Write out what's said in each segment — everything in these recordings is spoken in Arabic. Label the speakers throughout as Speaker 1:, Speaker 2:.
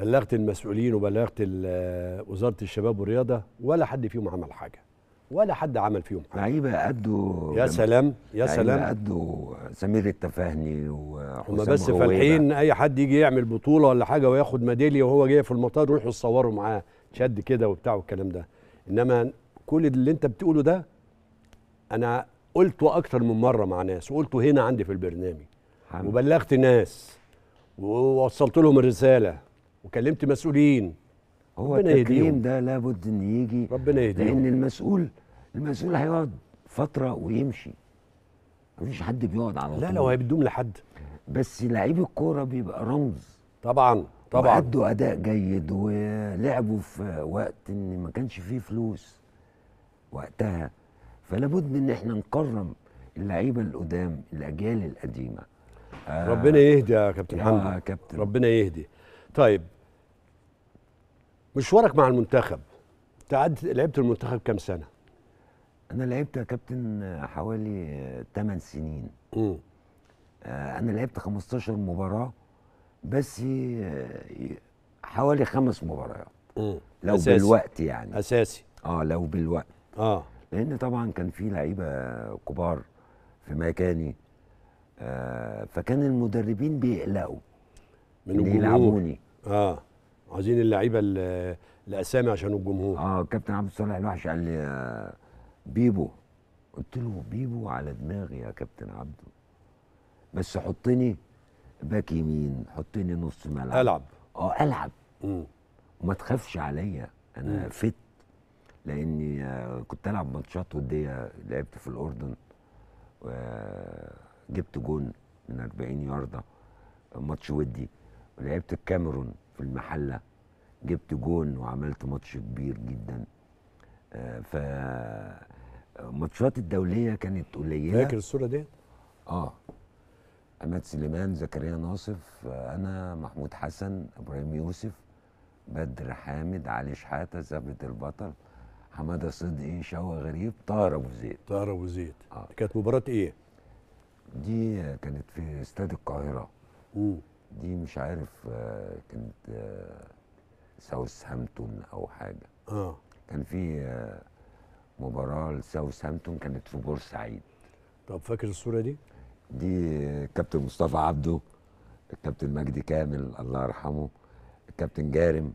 Speaker 1: بلغت المسؤولين وبلغت وزاره الشباب والرياضه ولا حد فيهم عمل حاجه ولا حد عمل فيهم حاجه لعيبه قدوا يا سلام يا سلام قدوا سمير التفاهني وحسام بس فالحين اي حد يجي يعمل بطوله ولا حاجه وياخد ميداليه وهو جاي في المطار يروحوا يتصوروا معاه شد كده وبتاع والكلام ده انما كل اللي انت بتقوله ده انا قلته اكتر من مره مع ناس وقلته هنا عندي في البرنامج وبلغت ناس ووصلت لهم الرساله وكلمت مسؤولين
Speaker 2: هو التكريم
Speaker 1: ده لابد ان يجي ربنا يهديه لان المسؤول المسؤول هيقعد فتره ويمشي مفيش حد بيقعد على طول لا لو هيبدوم لحد بس لعيب الكوره بيبقى رمز طبعا طبعا وعدوا اداء جيد ولعبوا في وقت ان ما كانش فيه فلوس وقتها فلا بد ان احنا نكرم اللعيبه القدام الاجيال القديمه آه ربنا يهدي يا كابتن حمدي آه كابتن ربنا يهدي طيب مشوارك مع المنتخب تعدت لعبت المنتخب كام سنه انا لعبت يا كابتن حوالي 8 سنين امم انا لعبت 15 مباراه بس آه، حوالي خمس مباريات لو أساسي. بالوقت يعني اساسي اه لو بالوقت اه لان طبعا كان في لعيبه كبار في مكاني آه فكان المدربين بيقلقوا من يلعبوني اه عايزين اللعيبه الاسامي عشان الجمهور اه كابتن عبد الصالح الوحش قال لي آه، بيبو قلت له بيبو على دماغي يا كابتن عبده بس حطني باك يمين حطني نص ملعب العب اه العب وما تخافش عليا انا مم. فت لاني آه، كنت العب ماتشات وديه لعبت في الاردن وجبت جون من 40 يارده ماتش ودي ولعبت الكاميرون في المحله جبت جون وعملت ماتش كبير جدا آه، ف ماتشات الدوليه كانت قليله فاكر الصوره دي؟ اه عماد سليمان زكريا ناصف آه، انا محمود حسن ابراهيم يوسف بدر حامد علي شحاته ثابت البطل حماده صدقي شوقي غريب طاهر ابو زيد طاهر ابو زيد آه. كانت مباراه ايه؟ دي كانت في استاد القاهره امم دي مش عارف آه، كانت ساوث آه، هامبتون او حاجه اه كان في آه، مباراه لساوث هامبتون كانت في بورسعيد طب فاكر الصوره دي دي كابتن مصطفى عبده الكابتن مجدي كامل الله يرحمه الكابتن جارم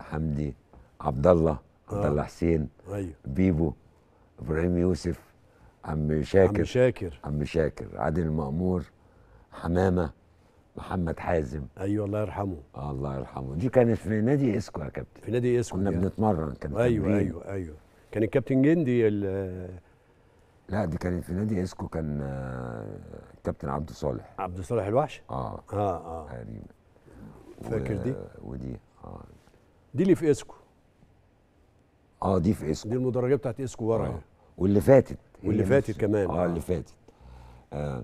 Speaker 1: حمدي عبد الله عبد الله حسين ايوه بيبو ابراهيم يوسف عم شاكر عم شاكر عم شاكر عادل مأمور حمامه محمد حازم ايوه الله يرحمه آه الله يرحمه دي كانت في نادي اسكو يا كابتن في نادي اسكو كنا يعني. بنتمرن كان ايوه تمرين. ايوه ايوه كان الكابتن جندي لا دي كانت في نادي اسكو كان الكابتن آه، عبد صالح عبد صالح الوحش اه اه اه تقريبا فاكر دي ودي اه دي اللي في اسكو اه دي في اسكو دي المدرجات بتاعت اسكو ورا آه. واللي فاتت واللي فاتت كمان آه،, اه اللي فاتت آه.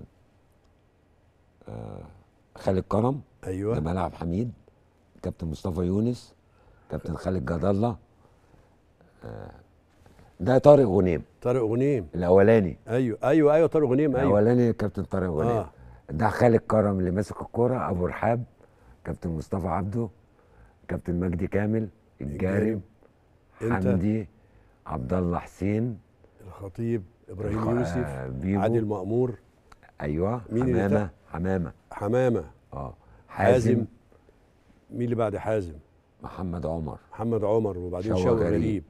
Speaker 1: آه. خالد كرم ايوه جمال عبد الحميد كابتن مصطفى يونس كابتن خالد جاد الله آه، ده طارق غنيم طارق غنيم الاولاني ايوه ايوه ايوه طارق غنيم ايوه الاولاني كابتن طارق غنيم آه. ده خالد كرم اللي ماسك الكوره ابو رحاب كابتن مصطفى عبده كابتن مجدي كامل الجارم حمدي عبد الله حسين الخطيب ابراهيم الخ... يوسف آه، عادل مامور ايوه مين حمامه حمامه حمامه اه حازم, حازم مين اللي بعد حازم؟ محمد عمر محمد عمر وبعدين شوقي غريب غريب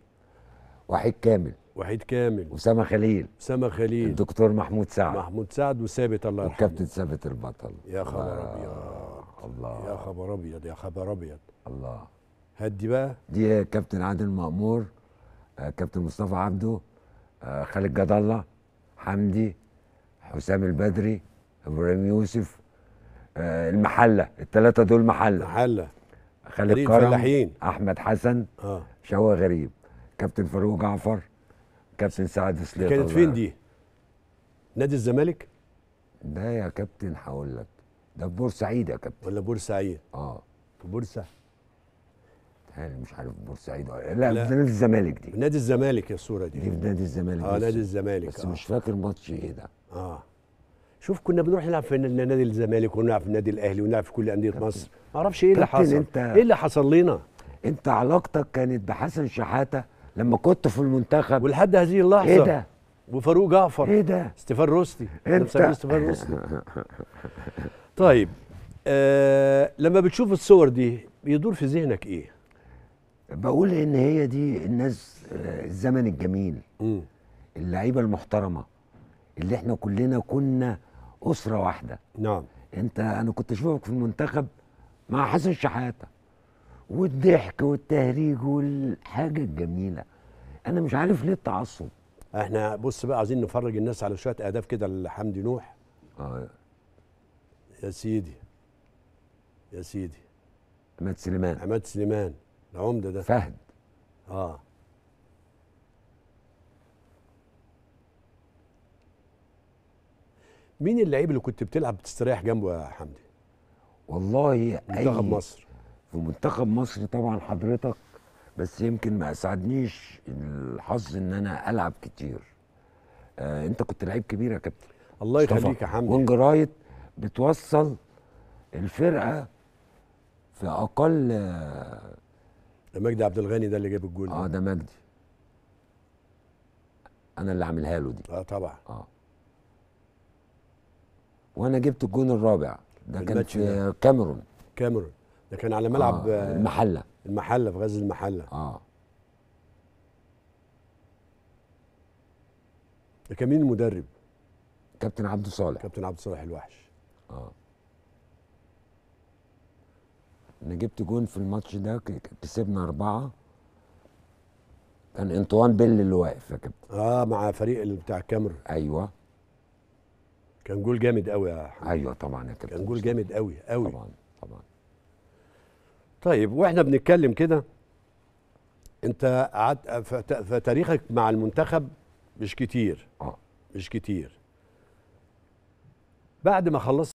Speaker 1: وحيد كامل وحيد كامل اسامه خليل اسامه خليل الدكتور محمود سعد محمود سعد وثابت الله يرحمه وكابتن ثابت البطل يا خبر ابيض الله يا خبر ابيض يا خبر ابيض الله هدي بقى دي كابتن عادل مأمور آه كابتن مصطفى عبده آه خالد جد الله حمدي حسام البدري ابراهيم يوسف آه، المحله الثلاثه دول محله محله خالد كرم احمد حسن اه شوقي غريب كابتن فاروق جعفر كابتن سعد سليطه كانت فين دي؟ نادي الزمالك؟ ده يا كابتن هقول لك ده في بورسعيد يا كابتن ولا بورسعيد؟ اه في بورسعيد هل مش عارف بورسعيد ولا آه، لا, لا. في نادي الزمالك دي نادي الزمالك يا الصوره دي دي في نادي الزمالك اه نادي الزمالك بس آه. مش فاكر ماتش ايه ده اه شوف كنا بنروح نلعب في نادي الزمالك ونلعب في النادي الاهلي ونلعب في كل انديه مصر ما اعرفش ايه اللي حصل انت ايه اللي حصل لنا انت علاقتك كانت بحسن شحاته لما كنت في المنتخب ولحد هذه اللحظه ايه ده وفاروق جعفر ايه ده استيفان رستي انت استيفان رستي طيب آه لما بتشوف الصور دي بيدور في ذهنك ايه بقول ان هي دي الناس آه الزمن الجميل اللعيبه المحترمه اللي احنا كلنا كنا اسره واحده نعم انت انا كنت اشوفك في المنتخب مع حسن شحاته والضحك والتهريج والحاجه الجميله انا مش عارف ليه التعصب احنا بص بقى عايزين نفرج الناس على شويه اهداف كده لحمدي نوح اه يا سيدي يا سيدي عماد سليمان عماد سليمان العمده ده فهد اه مين اللعيب اللي كنت بتلعب بتستريح جنبه يا حمدي؟ والله منتخب مصر في منتخب مصر طبعا حضرتك بس يمكن ما اسعدنيش الحظ ان انا العب كتير آه انت كنت لعيب كبير يا كابتن الله يخليك يا حمدي وينج رايت بتوصل الفرقه في اقل ده مجدي عبد الغني ده اللي جاب الجول اه ده مجدي انا اللي عاملها له دي اه طبعا اه وانا جبت الجون الرابع ده كان في كاميرون كاميرون ده كان على ملعب آه المحله المحله في غزل المحله اه ده كان مين المدرب؟ كابتن عبد صالح كابتن عبد صالح الوحش اه انا جبت جون في الماتش ده كسبنا اربعه كان انطوان بيل اللي واقف يا كابتن اه مع فريق اللي بتاع الكاميرون ايوه كان جول جامد قوي يا حبيبي ايوه طبعا يا كابتن كان جول جامد قوي قوي طبعا طبعا طيب واحنا بنتكلم كده انت قعدت فتاريخك مع المنتخب مش كتير اه مش كتير بعد ما خلصت